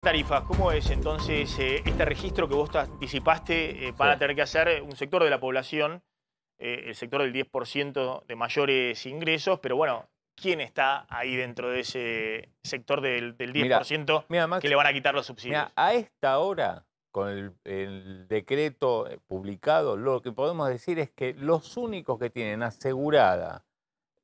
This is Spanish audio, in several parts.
tarifas, ¿cómo es entonces eh, este registro que vos anticipaste eh, para tener que hacer un sector de la población, eh, el sector del 10% de mayores ingresos, pero bueno, ¿quién está ahí dentro de ese sector del, 10% que le van a quitar los subsidios? a esta hora, con el decreto publicado, lo que podemos decir es que los únicos que tienen asegurada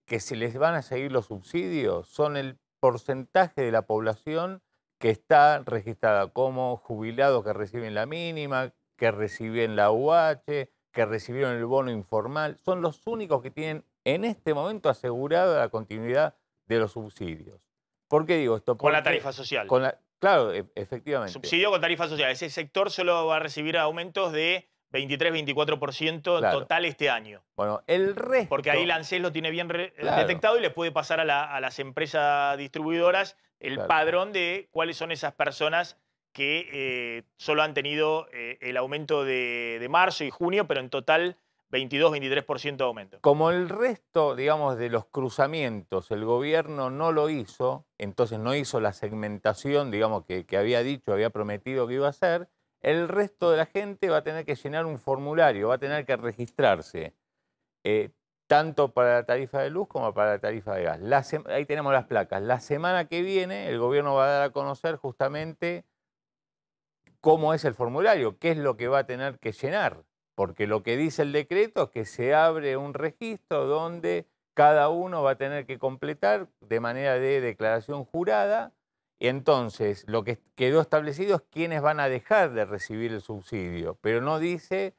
que se les van a seguir los subsidios son el porcentaje de la población que está registrada como jubilados que reciben la mínima, que reciben la UH, que recibieron el bono informal, son los únicos que tienen en este momento asegurada la continuidad de los subsidios. ¿Por qué digo esto? con la tarifa social. claro, e, efectivamente. Subsidio con tarifa social. Ese sector solo va a recibir aumentos de 23-24% total este año. Bueno, el resto... Porque ahí Lancel lo tiene bien eh, detectado y le puede pasar a, las empresas distribuidoras el padrón de cuáles son esas personas que eh, solo han tenido eh, el aumento de, marzo y junio, pero en total 22-23% de aumento. Como el resto, digamos, de los cruzamientos, el gobierno no lo hizo, entonces no hizo la segmentación, digamos, que había dicho, había prometido que iba a hacer, el resto de la gente va a tener que llenar un formulario, va a tener que registrarse, eh, tanto para la tarifa de luz como para la tarifa de gas. ahí tenemos las placas. La semana que viene el gobierno va a dar a conocer justamente cómo es el formulario, qué es lo que va a tener que llenar, porque lo que dice el decreto es que se abre un registro donde cada uno va a tener que completar de manera de declaración jurada entonces, lo que quedó establecido es quiénes van a dejar de recibir el subsidio, pero no dice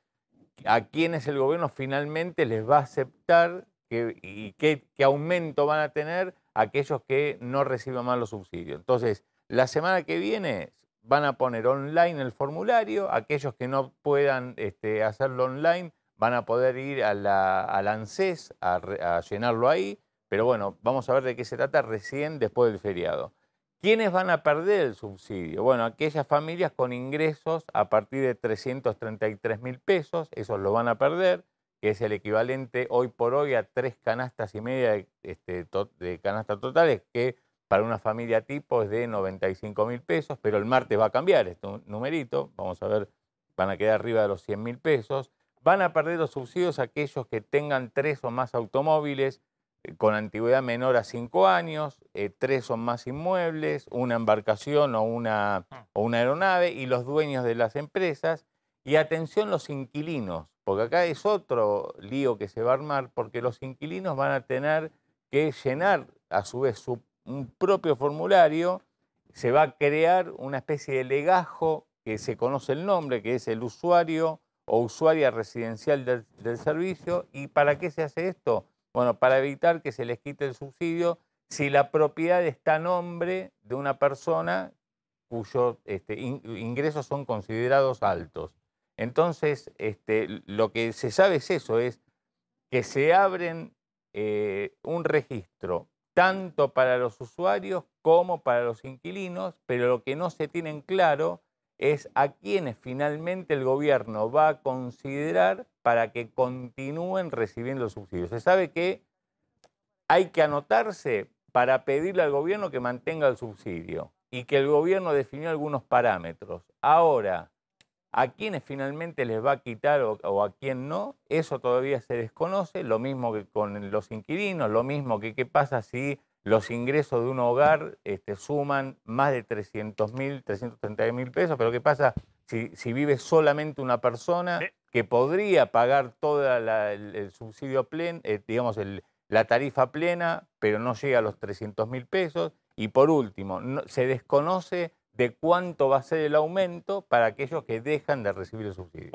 a quiénes el gobierno finalmente les va a aceptar y qué, aumento van a tener aquellos que no reciban más los subsidios. Entonces, la semana que viene van a poner online el formulario, aquellos que no puedan este, hacerlo online van a poder ir al ANSES a llenarlo ahí, pero bueno, vamos a ver de qué se trata recién después del feriado. ¿Quiénes van a perder el subsidio? Bueno, aquellas familias con ingresos a partir de 333 mil pesos, esos lo van a perder, que es el equivalente hoy por hoy a tres canastas y media este, de, canastas totales, que para una familia tipo es de 95 mil pesos, pero el martes va a cambiar este numerito, vamos a ver, van a quedar arriba de los 100 mil pesos. Van a perder los subsidios aquellos que tengan tres o más automóviles, eh, con antigüedad menor a 5 años, eh, tres o más inmuebles, una embarcación o una, ah. o una aeronave y los dueños de las empresas. Y atención los inquilinos, porque acá es otro lío que se va a armar, porque los inquilinos van a tener que llenar a su vez su un propio formulario, se va a crear una especie de legajo que se conoce el nombre, que es el usuario o usuaria residencial del servicio. ¿Y para qué se hace esto? Bueno, para evitar que se les quite el subsidio, si la propiedad está a nombre de una persona cuyos este, ingresos son considerados altos. Entonces, este, lo que se sabe es eso, es que se abren eh, un registro tanto para los usuarios como para los inquilinos, pero lo que no se tiene en claro es a quiénes finalmente el gobierno va a considerar para que continúen recibiendo subsidios. Se sabe que hay que anotarse para pedirle al gobierno que mantenga el subsidio y que el gobierno definió algunos parámetros. Ahora, a quienes finalmente les va a quitar o, a quién no, eso todavía se desconoce, lo mismo que con los inquilinos, lo mismo que qué pasa si los ingresos de un hogar este, suman más de 300 mil, 330 mil pesos, pero qué pasa si, si vive solamente una persona que podría pagar toda el, subsidio plen eh, digamos, el, la tarifa plena, pero no llega a los 300 mil pesos. Y por último, no, se desconoce de cuánto va a ser el aumento para aquellos que dejan de recibir el subsidio.